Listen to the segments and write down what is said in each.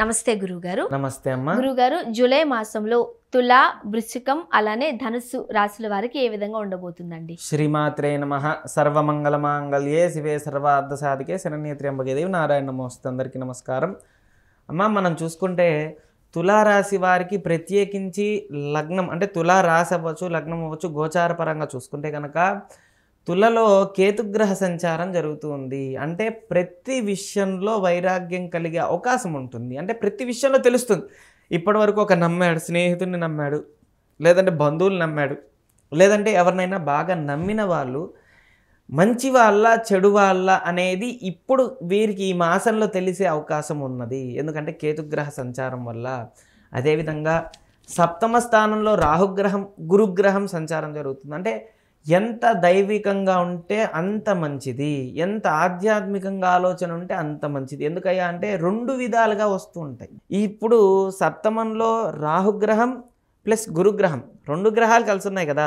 నమస్తే గురుగారు నమస్తే అమ్మా గురుగారు జూలై మాసంలో తుల వృశ్చికం అలానే ధనుస్సు రాశుల వారికి ఏ విధంగా ఉండబోతుందండి శ్రీమాత్రే నమ సర్వమంగళమాంగళ్యే శివే సర్వార్థ సాధికే శరణ్యత్ర్యంబకేదేవి నారాయణ నమోస్తు అందరికీ నమస్కారం అమ్మ మనం చూసుకుంటే తులారాశి వారికి ప్రత్యేకించి లగ్నం అంటే తులారాశి అవ్వచ్చు లగ్నం అవ్వచ్చు గోచార పరంగా చూసుకుంటే కనుక తులలో కేతుగ్రహ సంచారం జరుగుతూ ఉంది అంటే ప్రతి విషయంలో వైరాగ్యం కలిగే అవకాశం ఉంటుంది అంటే ప్రతి విషయంలో తెలుస్తుంది ఇప్పటి వరకు ఒక నమ్మాడు స్నేహితుడిని నమ్మాడు లేదంటే బంధువులు నమ్మాడు లేదంటే ఎవరినైనా బాగా నమ్మిన వాళ్ళు మంచి వాళ్ళ చెడు వాళ్ళ అనేది ఇప్పుడు వీరికి ఈ మాసంలో తెలిసే అవకాశం ఉన్నది ఎందుకంటే కేతుగ్రహ సంచారం వల్ల అదేవిధంగా సప్తమ స్థానంలో రాహుగ్రహం గురుగ్రహం సంచారం జరుగుతుంది అంటే ఎంత దైవికంగా ఉంటే అంత మంచిది ఎంత ఆధ్యాత్మికంగా ఆలోచన ఉంటే అంత మంచిది ఎందుకయ్యా అంటే రెండు విధాలుగా వస్తూ ఉంటాయి ఇప్పుడు సప్తమంలో రాహుగ్రహం ప్లస్ గురుగ్రహం రెండు గ్రహాలు కలిసి ఉన్నాయి కదా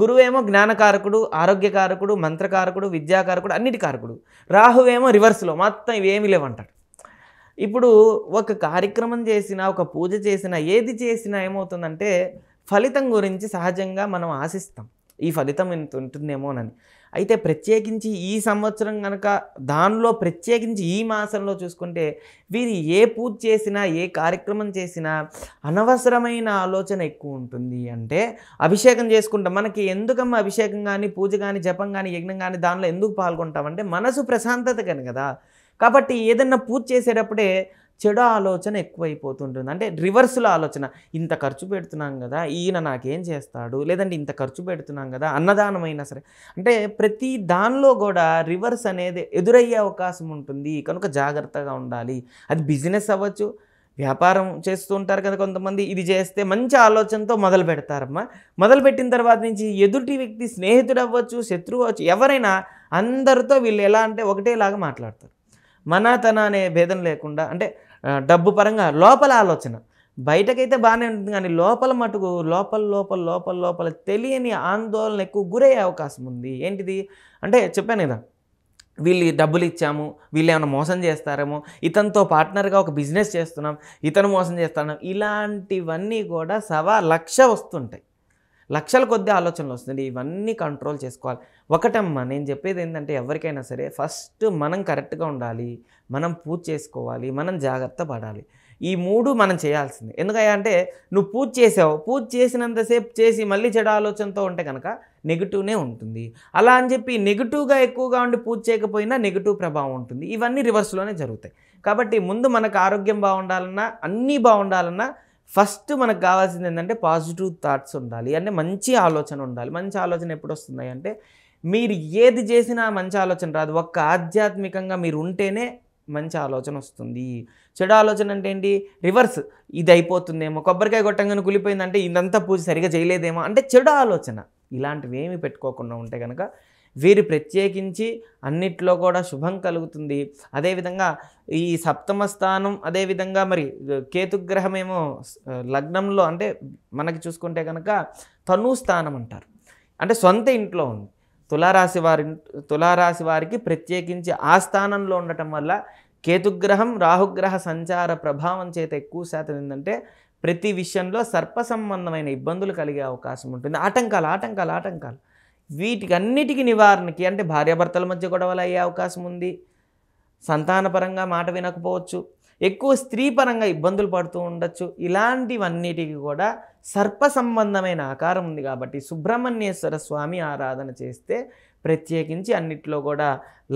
గురువేమో జ్ఞానకారకుడు ఆరోగ్యకారకుడు మంత్రకారకుడు విద్యాకారకుడు అన్నిటి కారకుడు రాహువేమో రివర్స్లో మొత్తం ఇవి ఏమి లేవంటాడు ఇప్పుడు ఒక కార్యక్రమం చేసినా ఒక పూజ చేసినా ఏది చేసినా ఏమవుతుందంటే ఫలితం గురించి సహజంగా మనం ఆశిస్తాం ఈ ఫలితం ఇంత ఉంటుందేమోనని అయితే ప్రత్యేకించి ఈ సంవత్సరం కనుక దానిలో ప్రత్యేకించి ఈ మాసంలో చూసుకుంటే వీరు ఏ పూజ చేసినా ఏ కార్యక్రమం చేసినా అనవసరమైన ఆలోచన ఎక్కువ ఉంటుంది అంటే అభిషేకం చేసుకుంటాం మనకి ఎందుకమ్మ అభిషేకం కానీ పూజ కానీ జపం కానీ యజ్ఞం కానీ దానిలో ఎందుకు పాల్గొంటామంటే మనసు ప్రశాంతత కను కదా కాబట్టి ఏదన్నా పూజ చేసేటప్పుడే చెడు ఆలోచన ఎక్కువైపోతుంటుంది అంటే రివర్స్లో ఆలోచన ఇంత ఖర్చు పెడుతున్నాం కదా ఈయన నాకేం చేస్తాడు లేదంటే ఇంత ఖర్చు పెడుతున్నాం కదా అన్నదానమైనా సరే అంటే ప్రతి దానిలో కూడా రివర్స్ అనేది ఎదురయ్యే అవకాశం ఉంటుంది కనుక జాగ్రత్తగా ఉండాలి అది బిజినెస్ అవ్వచ్చు వ్యాపారం చేస్తూ ఉంటారు కదా కొంతమంది ఇది చేస్తే మంచి ఆలోచనతో మొదలు పెడతారమ్మా మొదలు పెట్టిన తర్వాత నుంచి ఎదుటి వ్యక్తి స్నేహితుడు అవ్వచ్చు శత్రువు అవ్వచ్చు ఎవరైనా అందరితో వీళ్ళు ఎలా అంటే ఒకటేలాగా మాట్లాడతారు మన తన అనే భేదం లేకుండా అంటే డబ్బు పరంగా లోపల ఆలోచన బయటకైతే బాగానే ఉంటుంది కానీ లోపల మటుకు లోపల లోపల లోపల లోపల తెలియని ఆందోళన ఎక్కువ గురయ్యే అవకాశం ఉంది ఏంటిది అంటే చెప్పాను కదా వీళ్ళు డబ్బులు ఇచ్చాము వీళ్ళు ఏమైనా మోసం చేస్తారేమో ఇతనితో పార్ట్నర్గా ఒక బిజినెస్ చేస్తున్నాం ఇతను మోసం చేస్తున్నాం ఇలాంటివన్నీ కూడా సవా లక్ష వస్తుంటాయి లక్షల కొద్ది ఆలోచనలు వస్తుంది ఇవన్నీ కంట్రోల్ చేసుకోవాలి ఒకటమ్మా నేను చెప్పేది ఏంటంటే ఎవరికైనా సరే ఫస్ట్ మనం కరెక్ట్గా ఉండాలి మనం పూజ చేసుకోవాలి మనం జాగ్రత్త పడాలి ఈ మూడు మనం చేయాల్సింది ఎందుకంటే నువ్వు పూజ చేసావు పూజ చేసినంతసేపు చేసి మళ్ళీ చెడు ఆలోచనతో ఉంటే కనుక నెగిటివ్నే ఉంటుంది అలా అని చెప్పి నెగిటివ్గా ఎక్కువగా ఉండి పూజ చేయకపోయినా నెగిటివ్ ప్రభావం ఉంటుంది ఇవన్నీ రివర్స్లోనే జరుగుతాయి కాబట్టి ముందు మనకు ఆరోగ్యం బాగుండాలన్నా అన్నీ బాగుండాలన్నా ఫస్ట్ మనకు కావాల్సింది ఏంటంటే పాజిటివ్ థాట్స్ ఉండాలి అంటే మంచి ఆలోచన ఉండాలి మంచి ఆలోచన ఎప్పుడు వస్తున్నాయి అంటే మీరు ఏది చేసినా మంచి ఆలోచన రాదు ఒక్క ఆధ్యాత్మికంగా మీరు ఉంటేనే మంచి ఆలోచన వస్తుంది చెడు ఆలోచన అంటే ఏంటి రివర్స్ ఇది అయిపోతుందేమో కొబ్బరికాయ కొట్టంగానే కులిపోయిందంటే ఇదంతా పూజ సరిగా చేయలేదేమో అంటే చెడు ఆలోచన ఇలాంటివి ఏమి పెట్టుకోకుండా ఉంటే కనుక వీరు ప్రత్యేకించి అన్నిట్లో కూడా శుభం కలుగుతుంది అదేవిధంగా ఈ సప్తమ స్థానం అదేవిధంగా మరి కేతుగ్రహమేమో లగ్నంలో అంటే మనకి చూసుకుంటే కనుక తను స్థానం అంటారు అంటే సొంత ఇంట్లో ఉంది తులారాశి వారి తులారాశి వారికి ప్రత్యేకించి ఆ స్థానంలో ఉండటం వల్ల కేతుగ్రహం రాహుగ్రహ సంచార ప్రభావం చేత ఎక్కువ శాతం ఏంటంటే ప్రతి విషయంలో సర్ప సంబంధమైన ఇబ్బందులు కలిగే అవకాశం ఉంటుంది ఆటంకాలు ఆటంకాలు ఆటంకాలు వీటికన్నిటికీ నివారణకి అంటే భార్యాభర్తల మధ్య గొడవలు అయ్యే అవకాశం ఉంది సంతానపరంగా మాట వినకపోవచ్చు ఎక్కువ స్త్రీ పరంగా ఇబ్బందులు పడుతూ ఉండొచ్చు ఇలాంటివన్నిటికీ కూడా సర్ప సంబంధమైన ఆకారం ఉంది కాబట్టి సుబ్రహ్మణ్యేశ్వర స్వామి ఆరాధన చేస్తే ప్రత్యేకించి అన్నిట్లో కూడా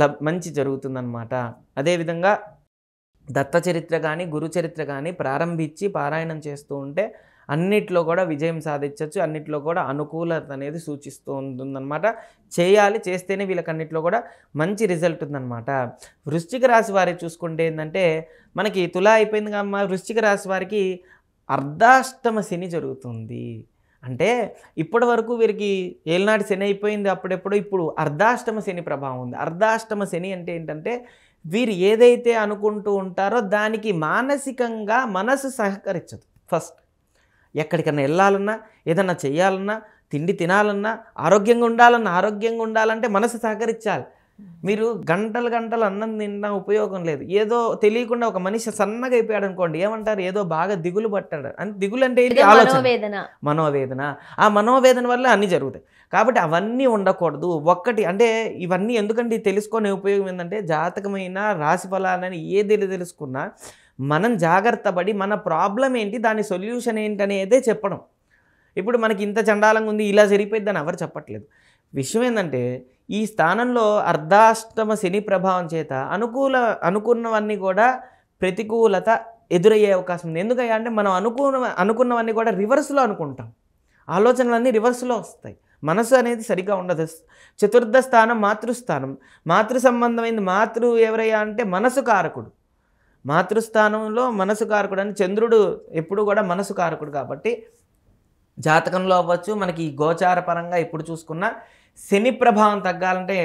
లబ్ మంచి జరుగుతుందన్నమాట అదేవిధంగా దత్తచరిత్ర కానీ గురుచరిత్ర కానీ ప్రారంభించి పారాయణం చేస్తూ ఉంటే అన్నిట్లో కూడా విజయం సాధించవచ్చు అన్నిట్లో కూడా అనుకూలత అనేది సూచిస్తూ ఉంటుందన్నమాట చేయాలి చేస్తేనే వీళ్ళకన్నిట్లో కూడా మంచి రిజల్ట్ ఉందన్నమాట వృశ్చిక రాశి వారి చూసుకుంటే ఏంటంటే మనకి తులా అయిపోయింది కమ్మా వృశ్చిక రాశి వారికి అర్ధాష్టమ శని జరుగుతుంది అంటే ఇప్పటి వరకు వీరికి ఏలనాటి శని అయిపోయింది అప్పుడెప్పుడు ఇప్పుడు అర్ధాష్టమ శని ప్రభావం ఉంది అర్ధాష్టమ శని అంటే ఏంటంటే వీరు ఏదైతే అనుకుంటూ ఉంటారో దానికి మానసికంగా మనసు సహకరించదు ఫస్ట్ ఎక్కడికైనా వెళ్ళాలన్నా ఏదన్నా చేయాలన్నా తిండి తినాలన్నా ఆరోగ్యంగా ఉండాలన్నా ఆరోగ్యంగా ఉండాలంటే మనసు సహకరించాలి మీరు గంటలు గంటలు అన్నం తిన్నా ఉపయోగం లేదు ఏదో తెలియకుండా ఒక మనిషి సన్నగా అయిపోయాడు అనుకోండి ఏమంటారు ఏదో బాగా దిగులు పట్టాడు అని దిగులు అంటే ఏంటి ఆలోచన మనోవేదన ఆ మనోవేదన వల్ల అన్నీ జరుగుతాయి కాబట్టి అవన్నీ ఉండకూడదు ఒక్కటి అంటే ఇవన్నీ ఎందుకంటే తెలుసుకునే ఉపయోగం ఏంటంటే జాతకమైన రాశి ఫలాలని ఏది తెలుసుకున్నా మనం జాగ్రత్త మన ప్రాబ్లం ఏంటి దాని సొల్యూషన్ ఏంటనేదే చెప్పడం ఇప్పుడు మనకి ఇంత చండాలంగా ఉంది ఇలా జరిగిపోయింది అని ఎవరు చెప్పట్లేదు విషయం ఏంటంటే ఈ స్థానంలో అర్ధాష్టమ శని ప్రభావం చేత అనుకూల అనుకున్నవన్నీ కూడా ప్రతికూలత ఎదురయ్యే అవకాశం ఉంది ఎందుకయ్యా అంటే మనం అనుకున్న అనుకున్నవన్నీ కూడా రివర్స్లో అనుకుంటాం ఆలోచనలన్నీ రివర్స్లో వస్తాయి మనసు అనేది సరిగా ఉండదు చతుర్థ స్థానం మాతృస్థానం మాతృ సంబంధమైంది మాతృ ఎవరయ్యా అంటే మనసు కారకుడు మాతృస్థానంలో మనసు కారకుడు అని చంద్రుడు ఎప్పుడు కూడా మనసు కారకుడు కాబట్టి జాతకంలో అవ్వచ్చు మనకి గోచార పరంగా ఎప్పుడు చూసుకున్న శని ప్రభావం తగ్గాలంటే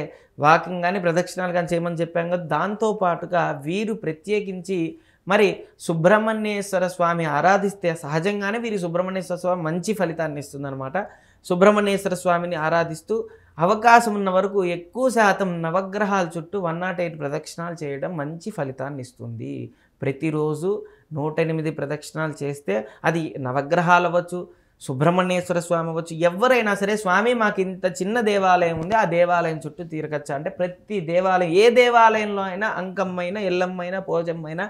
వాకింగ్ కానీ ప్రదక్షిణాలు కానీ చేయమని చెప్పాం కదా దాంతోపాటుగా వీరు ప్రత్యేకించి మరి సుబ్రహ్మణ్యేశ్వర స్వామి ఆరాధిస్తే సహజంగానే వీరి సుబ్రహ్మణ్యేశ్వర స్వామి మంచి ఫలితాన్ని ఇస్తుందన్నమాట సుబ్రహ్మణ్యేశ్వర స్వామిని ఆరాధిస్తూ అవకాశం ఉన్న వరకు ఎక్కువ శాతం నవగ్రహాల చుట్టూ వన్ నాట్ ఎయిట్ ప్రదక్షిణాలు చేయడం మంచి ఫలితాన్ని ఇస్తుంది ప్రతిరోజు నూట ఎనిమిది ప్రదక్షిణాలు చేస్తే అది నవగ్రహాలు అవ్వచ్చు సుబ్రహ్మణ్యేశ్వర స్వామి వచ్చి ఎవరైనా సరే స్వామి మాకు ఇంత చిన్న దేవాలయం ఉంది ఆ దేవాలయం చుట్టూ తీరకచ్చా అంటే ప్రతి దేవాలయం ఏ దేవాలయంలో అయినా అంకమ్మైనా ఎల్లమ్మైనా పోజమ్మైనా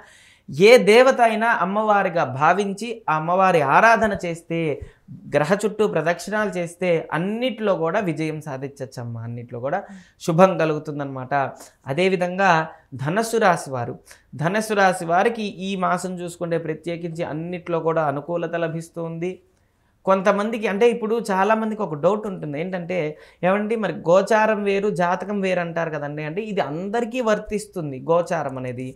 ఏ దేవత అయినా అమ్మవారిగా భావించి ఆ అమ్మవారి ఆరాధన చేస్తే గ్రహ చుట్టూ ప్రదక్షిణాలు చేస్తే అన్నిట్లో కూడా విజయం అమ్మ అన్నిట్లో కూడా శుభం కలుగుతుందనమాట అదేవిధంగా ధనస్సు రాశి వారు ధనస్సు రాశి వారికి ఈ మాసం చూసుకుంటే ప్రత్యేకించి అన్నిట్లో కూడా అనుకూలత లభిస్తుంది కొంతమందికి అంటే ఇప్పుడు చాలామందికి ఒక డౌట్ ఉంటుంది ఏంటంటే ఏమండి మరి గోచారం వేరు జాతకం వేరు అంటారు కదండి అంటే ఇది అందరికీ వర్తిస్తుంది గోచారం అనేది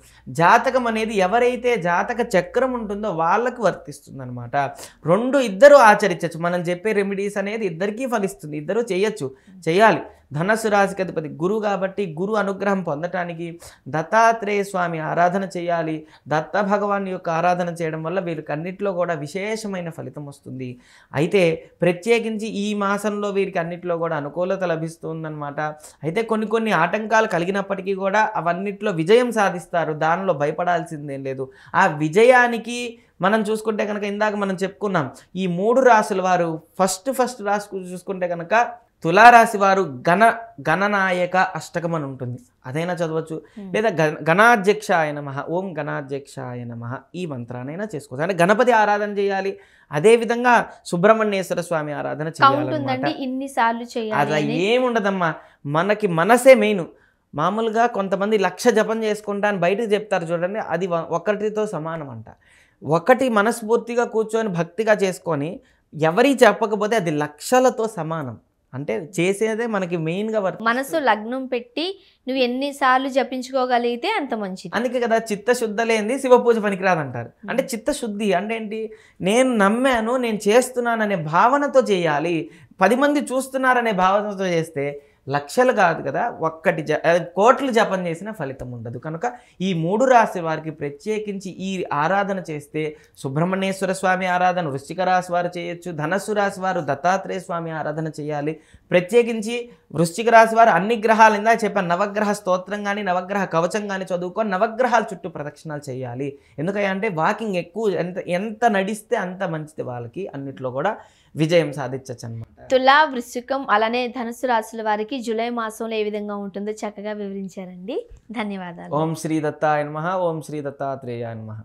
జాతకం అనేది ఎవరైతే జాతక చక్రం ఉంటుందో వాళ్ళకు వర్తిస్తుంది అనమాట రెండు ఇద్దరు ఆచరించవచ్చు మనం చెప్పే రెమెడీస్ అనేది ఇద్దరికీ ఫలిస్తుంది ఇద్దరు చేయొచ్చు చేయాలి ధనస్సు రాశికి అధిపతి గురువు కాబట్టి గురు అనుగ్రహం పొందటానికి దత్తాత్రేయ స్వామి ఆరాధన చేయాలి దత్త భగవాన్ యొక్క ఆరాధన చేయడం వల్ల వీరికి అన్నింటిలో కూడా విశేషమైన ఫలితం వస్తుంది అయితే ప్రత్యేకించి ఈ మాసంలో వీరికి అన్నింటిలో కూడా అనుకూలత లభిస్తుందన్నమాట అయితే కొన్ని కొన్ని ఆటంకాలు కలిగినప్పటికీ కూడా అవన్నిట్లో విజయం సాధిస్తారు దానిలో భయపడాల్సిందేం లేదు ఆ విజయానికి మనం చూసుకుంటే కనుక ఇందాక మనం చెప్పుకున్నాం ఈ మూడు రాసుల వారు ఫస్ట్ ఫస్ట్ రాసు చూసుకుంటే కనుక తులారాశి వారు గణ గణనాయక అష్టకం అని ఉంటుంది అదైనా చదవచ్చు లేదా గణ గణాధ్యక్ష ఆయన మహ ఓం గణాధ్యక్ష ఆయన మహ ఈ మంత్రానైనా చేసుకోవచ్చు అంటే గణపతి ఆరాధన చేయాలి అదే విధంగా సుబ్రహ్మణ్యేశ్వర స్వామి ఆరాధన చేయాలి ఇన్నిసార్లు చేయాలి అలా ఏముండదమ్మా మనకి మనసే మెయిన్ మామూలుగా కొంతమంది లక్ష జపం చేసుకుంటా అని బయటకు చెప్తారు చూడండి అది ఒకటితో సమానం అంట ఒకటి మనస్ఫూర్తిగా కూర్చొని భక్తిగా చేసుకొని ఎవరి చెప్పకపోతే అది లక్షలతో సమానం అంటే చేసేదే మనకి మెయిన్గా వర్క్ మనసు లగ్నం పెట్టి నువ్వు ఎన్నిసార్లు జపించుకోగలిగితే అంత మంచిది అందుకే కదా చిత్తశుద్ధి లేనిది శివపూజ పనికిరాదంటారు అంటే చిత్తశుద్ధి అంటే ఏంటి నేను నమ్మాను నేను చేస్తున్నాననే భావనతో చేయాలి పది మంది చూస్తున్నారనే భావనతో చేస్తే లక్షలు కాదు కదా ఒక్కటి జ కోట్లు జపం చేసిన ఫలితం ఉండదు కనుక ఈ మూడు రాశి వారికి ప్రత్యేకించి ఈ ఆరాధన చేస్తే సుబ్రహ్మణ్యేశ్వర స్వామి ఆరాధన వృశ్చిక రాశి వారు చేయొచ్చు ధనస్సు రాశి వారు దత్తాత్రేయ స్వామి ఆరాధన చేయాలి ప్రత్యేకించి వృశ్చిక రాశి వారు అన్ని గ్రహాలు ఇందా చెప్పాను నవగ్రహ స్తోత్రం కానీ నవగ్రహ కవచం కానీ చదువుకొని నవగ్రహాల చుట్టూ ప్రదక్షిణాలు చేయాలి ఎందుకంటే వాకింగ్ ఎక్కువ ఎంత ఎంత నడిస్తే అంత మంచిది వాళ్ళకి అన్నిట్లో కూడా విజయం సాధించచ్చు అనమాట తులా వృశ్చికం అలానే ధనుసు రాశుల వారికి జూలై మాసంలో ఏ విధంగా ఉంటుందో చక్కగా వివరించారండి ధన్యవాదాలు ఓం శ్రీ దత్తాయ నమ ఓం శ్రీ దత్తాత్రేయ నమ